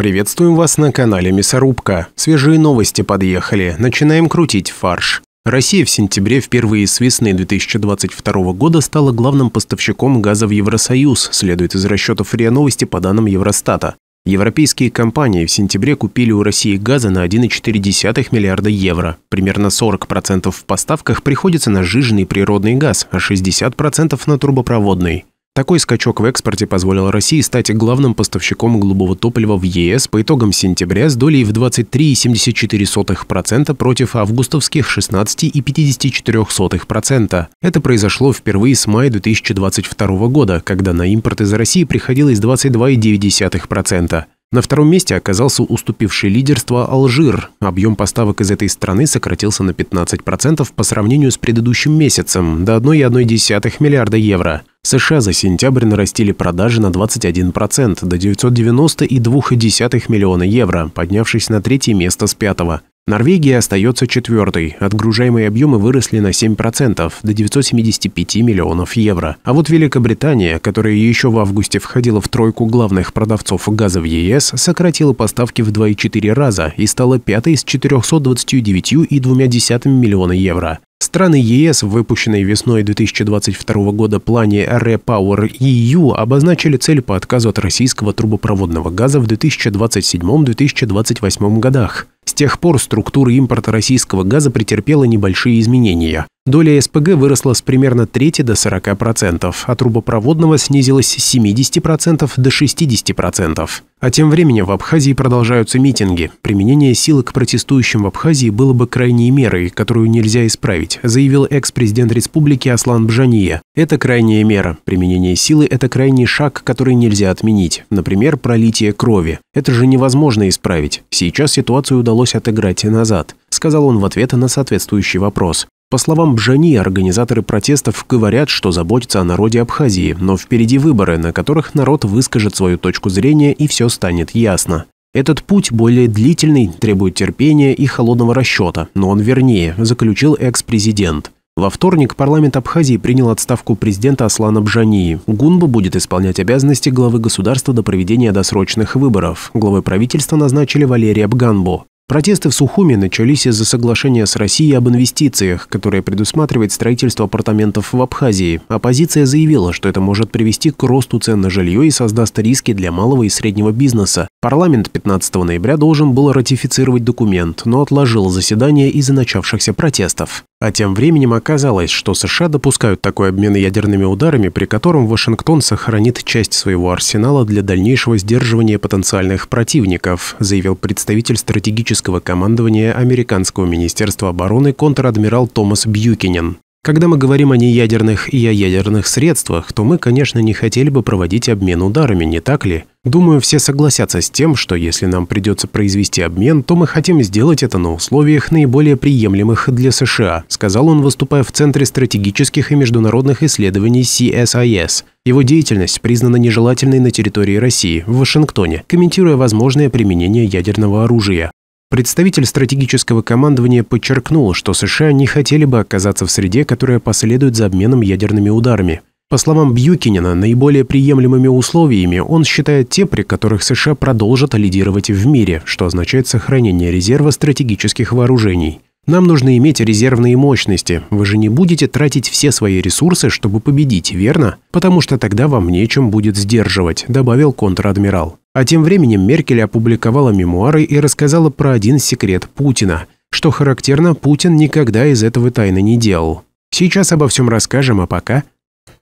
Приветствуем вас на канале Мясорубка. Свежие новости подъехали. Начинаем крутить фарш. Россия в сентябре впервые с весны 2022 года стала главным поставщиком газа в Евросоюз, следует из расчетов РИА Новости по данным Евростата. Европейские компании в сентябре купили у России газа на 1,4 миллиарда евро. Примерно 40% в поставках приходится на жиженный природный газ, а 60% на трубопроводный. Такой скачок в экспорте позволил России стать главным поставщиком голубого топлива в ЕС по итогам сентября с долей в 23,74% против августовских 16,54%. Это произошло впервые с мая 2022 года, когда на импорт из России приходилось 22,9%. На втором месте оказался уступивший лидерство Алжир. Объем поставок из этой страны сократился на 15% по сравнению с предыдущим месяцем, до 1,1 миллиарда евро. США за сентябрь нарастили продажи на 21% до 992,2 миллиона евро, поднявшись на третье место с пятого. Норвегия остается четвертой. Отгружаемые объемы выросли на 7% до 975 миллионов евро. А вот Великобритания, которая еще в августе входила в тройку главных продавцов газа в ЕС, сократила поставки в 2,4 раза и стала пятой с 429,2 миллиона евро. Страны ЕС в выпущенной весной 2022 года плане REPower EU обозначили цель по отказу от российского трубопроводного газа в 2027-2028 годах. С тех пор структура импорта российского газа претерпела небольшие изменения. Доля СПГ выросла с примерно трети до 40%, а трубопроводного снизилась с 70% до 60%. А тем временем в Абхазии продолжаются митинги. Применение силы к протестующим в Абхазии было бы крайней мерой, которую нельзя исправить, заявил экс-президент республики Аслан Бжания. Это крайняя мера. Применение силы – это крайний шаг, который нельзя отменить. Например, пролитие крови. Это же невозможно исправить. Сейчас ситуацию удалось отыграть назад сказал он в ответ на соответствующий вопрос. По словам Бжани, организаторы протестов говорят, что заботятся о народе Абхазии, но впереди выборы, на которых народ выскажет свою точку зрения и все станет ясно. Этот путь более длительный, требует терпения и холодного расчета, но он вернее, заключил экс-президент. Во вторник парламент Абхазии принял отставку президента Аслана Бжании. Гунба будет исполнять обязанности главы государства до проведения досрочных выборов. Главой правительства назначили Валерия Бганбу. Протесты в Сухуми начались из-за соглашения с Россией об инвестициях, которое предусматривает строительство апартаментов в Абхазии. Оппозиция заявила, что это может привести к росту цен на жилье и создаст риски для малого и среднего бизнеса. Парламент 15 ноября должен был ратифицировать документ, но отложил заседание из-за начавшихся протестов. А тем временем оказалось, что США допускают такой обмен ядерными ударами, при котором Вашингтон сохранит часть своего арсенала для дальнейшего сдерживания потенциальных противников, заявил представитель стратегического командования Американского министерства обороны контрадмирал Томас Бьюкинен. Когда мы говорим о неядерных и о ядерных средствах, то мы, конечно, не хотели бы проводить обмен ударами, не так ли? Думаю, все согласятся с тем, что если нам придется произвести обмен, то мы хотим сделать это на условиях наиболее приемлемых для США, сказал он, выступая в Центре стратегических и международных исследований CSIS. Его деятельность признана нежелательной на территории России, в Вашингтоне, комментируя возможное применение ядерного оружия. Представитель стратегического командования подчеркнул, что США не хотели бы оказаться в среде, которая последует за обменом ядерными ударами. По словам Бьюкинина, наиболее приемлемыми условиями он считает те, при которых США продолжат лидировать в мире, что означает сохранение резерва стратегических вооружений. Нам нужно иметь резервные мощности. Вы же не будете тратить все свои ресурсы, чтобы победить, верно? Потому что тогда вам нечем будет сдерживать, добавил контр-адмирал. А тем временем Меркель опубликовала мемуары и рассказала про один секрет Путина. Что характерно, Путин никогда из этого тайны не делал. Сейчас обо всем расскажем, а пока...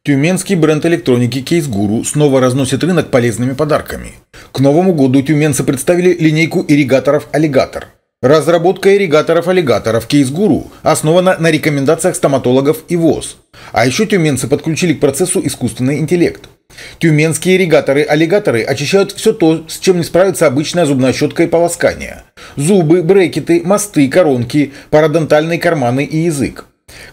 Тюменский бренд электроники Кейсгуру снова разносит рынок полезными подарками. К Новому году тюменцы представили линейку ирригаторов «Аллигатор». Разработка ирригаторов-аллигаторов Кейсгуру основана на рекомендациях стоматологов и ВОЗ. А еще тюменцы подключили к процессу искусственный интеллект. Тюменские ирригаторы-аллигаторы очищают все то, с чем не справится обычная зубная щетка и полоскание. Зубы, брекеты, мосты, коронки, пародонтальные карманы и язык.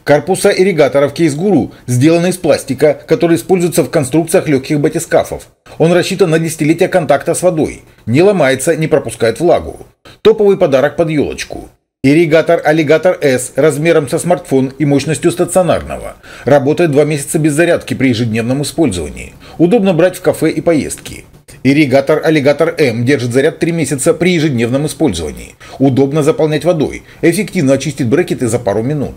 Корпуса ирригаторов Кейсгуру сделаны из пластика, который используется в конструкциях легких батискафов. Он рассчитан на десятилетия контакта с водой, не ломается, не пропускает влагу. Топовый подарок под елочку. Ирригатор Alligator S размером со смартфон и мощностью стационарного. Работает два месяца без зарядки при ежедневном использовании. Удобно брать в кафе и поездки. Ирригатор Alligator M держит заряд 3 месяца при ежедневном использовании. Удобно заполнять водой. Эффективно очистит брекеты за пару минут.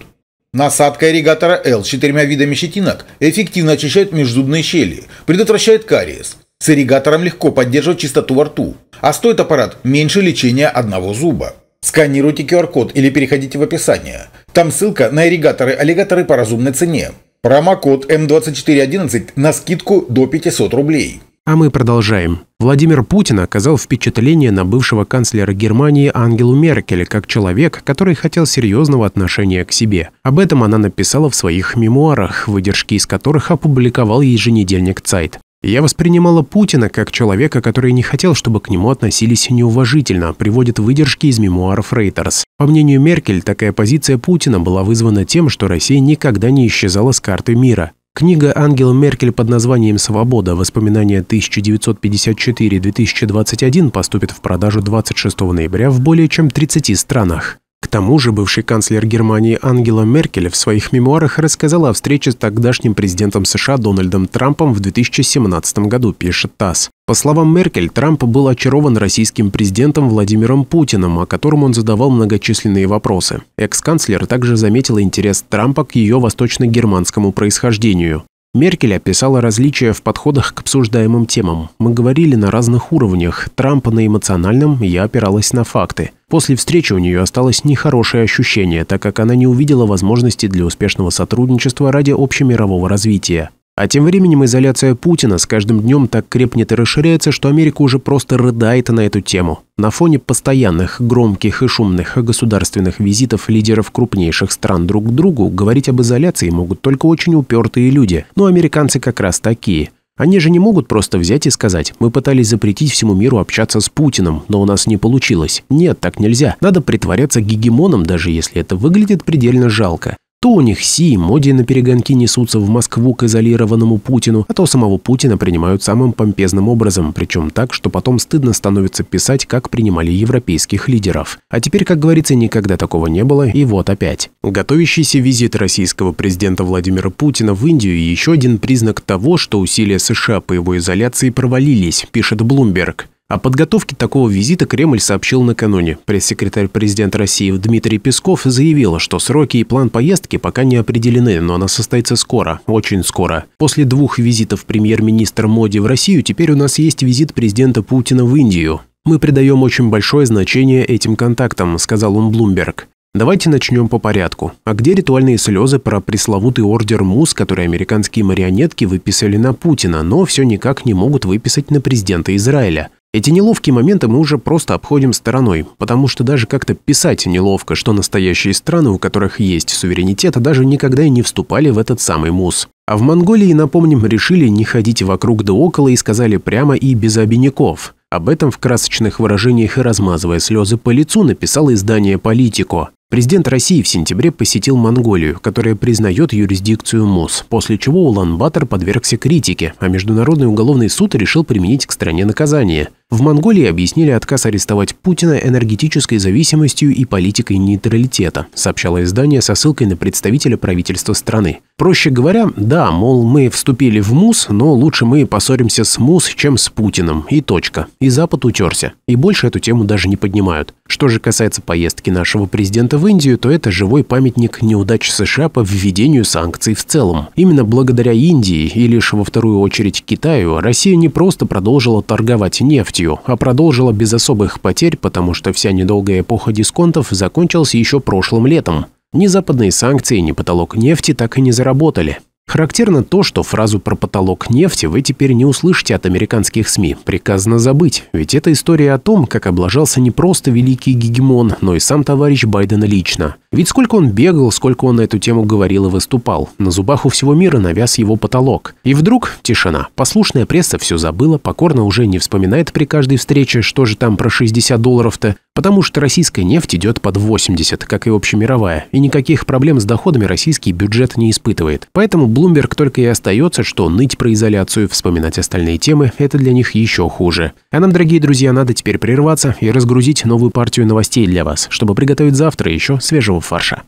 Насадка ирригатора L с четырьмя видами щетинок эффективно очищает межзубные щели, предотвращает кариес. С ирригатором легко поддерживать чистоту во рту, а стоит аппарат меньше лечения одного зуба. Сканируйте QR-код или переходите в описание. Там ссылка на ирригаторы-аллигаторы по разумной цене. Промокод М2411 на скидку до 500 рублей. А мы продолжаем. Владимир Путин оказал впечатление на бывшего канцлера Германии Ангелу Меркель как человек, который хотел серьезного отношения к себе. Об этом она написала в своих мемуарах, выдержки из которых опубликовал еженедельник «Цайт». Я воспринимала Путина как человека, который не хотел, чтобы к нему относились неуважительно, приводит выдержки из мемуаров Рейтерс. По мнению Меркель, такая позиция Путина была вызвана тем, что Россия никогда не исчезала с карты мира. Книга Ангела Меркель под названием «Свобода. Воспоминания 1954-2021» поступит в продажу 26 ноября в более чем 30 странах. К тому же бывший канцлер Германии Ангела Меркель в своих мемуарах рассказала о встрече с тогдашним президентом США Дональдом Трампом в 2017 году, пишет ТАСС. По словам Меркель, Трамп был очарован российским президентом Владимиром Путиным, о котором он задавал многочисленные вопросы. Экс-канцлер также заметил интерес Трампа к ее восточно-германскому происхождению. Меркель описала различия в подходах к обсуждаемым темам. Мы говорили на разных уровнях, Трамп на эмоциональном, я опиралась на факты. После встречи у нее осталось нехорошее ощущение, так как она не увидела возможности для успешного сотрудничества ради общемирового развития. А тем временем изоляция Путина с каждым днем так крепнет и расширяется, что Америка уже просто рыдает на эту тему. На фоне постоянных, громких и шумных государственных визитов лидеров крупнейших стран друг к другу говорить об изоляции могут только очень упертые люди. Но американцы как раз такие. Они же не могут просто взять и сказать, мы пытались запретить всему миру общаться с Путиным, но у нас не получилось. Нет, так нельзя. Надо притворяться гегемоном, даже если это выглядит предельно жалко. То у них Си и Моди на перегонки несутся в Москву к изолированному Путину, а то самого Путина принимают самым помпезным образом, причем так, что потом стыдно становится писать, как принимали европейских лидеров. А теперь, как говорится, никогда такого не было, и вот опять. Готовящийся визит российского президента Владимира Путина в Индию – еще один признак того, что усилия США по его изоляции провалились, пишет Блумберг. О подготовке такого визита Кремль сообщил накануне. Пресс-секретарь президента России Дмитрий Песков заявила, что сроки и план поездки пока не определены, но она состоится скоро, очень скоро. После двух визитов премьер министр Моди в Россию теперь у нас есть визит президента Путина в Индию. «Мы придаем очень большое значение этим контактам», – сказал он Блумберг. Давайте начнем по порядку. А где ритуальные слезы про пресловутый ордер МУС, который американские марионетки выписали на Путина, но все никак не могут выписать на президента Израиля? Эти неловкие моменты мы уже просто обходим стороной, потому что даже как-то писать неловко, что настоящие страны, у которых есть суверенитет, даже никогда и не вступали в этот самый МУС. А в Монголии, напомним, решили не ходить вокруг да около и сказали прямо и без обиняков. Об этом в красочных выражениях и размазывая слезы по лицу написало издание «Политико». Президент России в сентябре посетил Монголию, которая признает юрисдикцию МОС, после чего Улан-Батор подвергся критике, а Международный уголовный суд решил применить к стране наказание. В Монголии объяснили отказ арестовать Путина энергетической зависимостью и политикой нейтралитета, сообщало издание со ссылкой на представителя правительства страны. Проще говоря, да, мол, мы вступили в МУС, но лучше мы поссоримся с МУС, чем с Путиным, и точка. И Запад утерся. И больше эту тему даже не поднимают. Что же касается поездки нашего президента в Индию, то это живой памятник неудач США по введению санкций в целом. Именно благодаря Индии и лишь во вторую очередь Китаю Россия не просто продолжила торговать нефть, полностью, а продолжила без особых потерь, потому что вся недолгая эпоха дисконтов закончилась еще прошлым летом. Ни западные санкции, ни потолок нефти так и не заработали. Характерно то, что фразу про потолок нефти вы теперь не услышите от американских СМИ. Приказано забыть, ведь это история о том, как облажался не просто великий гегемон, но и сам товарищ Байден лично. Ведь сколько он бегал, сколько он на эту тему говорил и выступал. На зубах у всего мира навяз его потолок. И вдруг тишина. Послушная пресса все забыла, покорно уже не вспоминает при каждой встрече, что же там про 60 долларов-то. Потому что российская нефть идет под 80, как и общемировая, и никаких проблем с доходами российский бюджет не испытывает. Поэтому Bloomberg только и остается, что ныть про изоляцию, вспоминать остальные темы – это для них еще хуже. А нам, дорогие друзья, надо теперь прерваться и разгрузить новую партию новостей для вас, чтобы приготовить завтра еще свежего фарша.